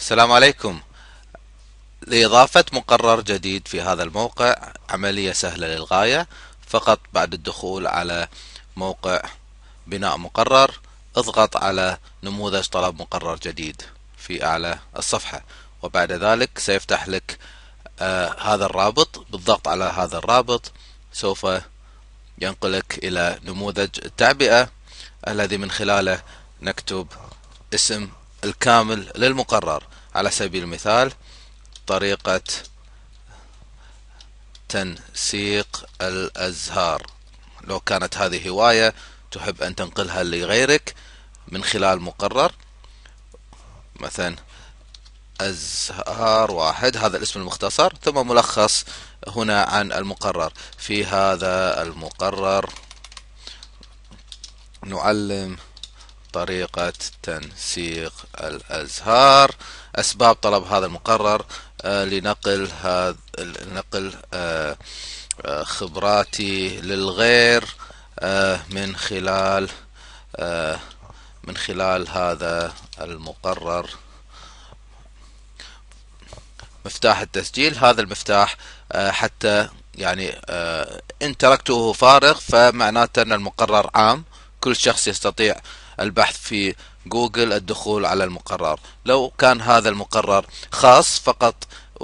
السلام عليكم لإضافة مقرر جديد في هذا الموقع عملية سهلة للغاية فقط بعد الدخول على موقع بناء مقرر اضغط على نموذج طلب مقرر جديد في أعلى الصفحة وبعد ذلك سيفتح لك آه هذا الرابط بالضغط على هذا الرابط سوف ينقلك إلى نموذج التعبئة الذي من خلاله نكتب اسم الكامل للمقرر على سبيل المثال طريقة تنسيق الأزهار لو كانت هذه هواية تحب أن تنقلها لغيرك من خلال مقرر مثلا أزهار واحد هذا الاسم المختصر ثم ملخص هنا عن المقرر في هذا المقرر نعلم طريقة تنسيق الأزهار أسباب طلب هذا المقرر آه، لنقل هذا لنقل آه، آه، خبراتي للغير من خلال من خلال هذا المقرر مفتاح التسجيل هذا المفتاح حتى يعني ان تركته فارغ فمعناته ان المقرر عام كل شخص يستطيع البحث في جوجل الدخول على المقرر لو كان هذا المقرر خاص فقط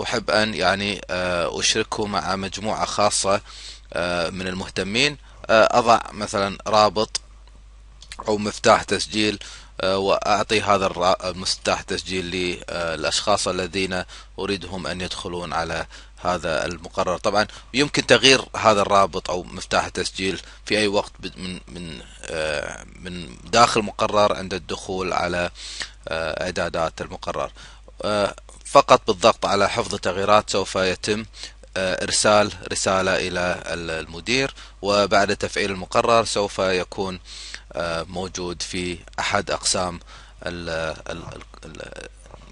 أحب أن يعني آه، أشركه مع مجموعة خاصة آه، من المهتمين آه، أضع مثلا رابط أو مفتاح تسجيل آه، واعطي هذا مفتاح تسجيل للاشخاص آه، الذين اريدهم ان يدخلون على هذا المقرر طبعا يمكن تغيير هذا الرابط او مفتاح التسجيل في اي وقت من من آه، من داخل المقرر عند الدخول على اعدادات المقرر فقط بالضغط على حفظ التغييرات سوف يتم ارسال رساله الى المدير وبعد تفعيل المقرر سوف يكون موجود في أحد أقسام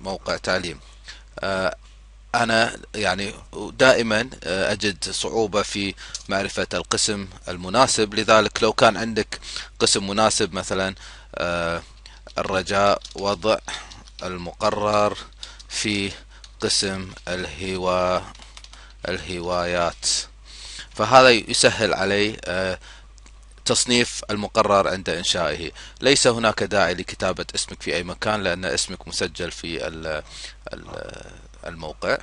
موقع تعليم آه، أنا يعني دائما آه، أجد صعوبة في معرفة القسم المناسب لذلك لو كان عندك قسم مناسب مثلا آه، الرجاء وضع المقرر في قسم الهوا الهوايات فهذا يسهل علي تصنيف المقرر عند إنشائه ليس هناك داعي لكتابة اسمك في أي مكان لأن اسمك مسجل في الموقع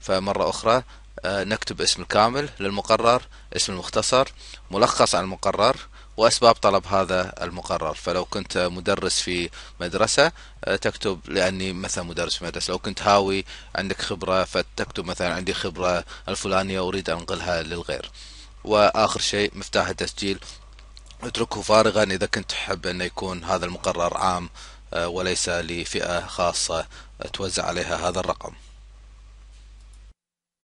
فمرة أخرى آه، نكتب اسم الكامل للمقرر اسم المختصر ملخص عن المقرر وأسباب طلب هذا المقرر فلو كنت مدرس في مدرسة آه، تكتب لأني مثلا مدرس في مدرسة لو كنت هاوي عندك خبرة فتكتب مثلا عندي خبرة الفلانية أريد أنقلها للغير وآخر شيء مفتاح التسجيل اتركه فارغا اذا كنت تحب انه يكون هذا المقرر عام آه، وليس لفئه خاصه آه، توزع عليها هذا الرقم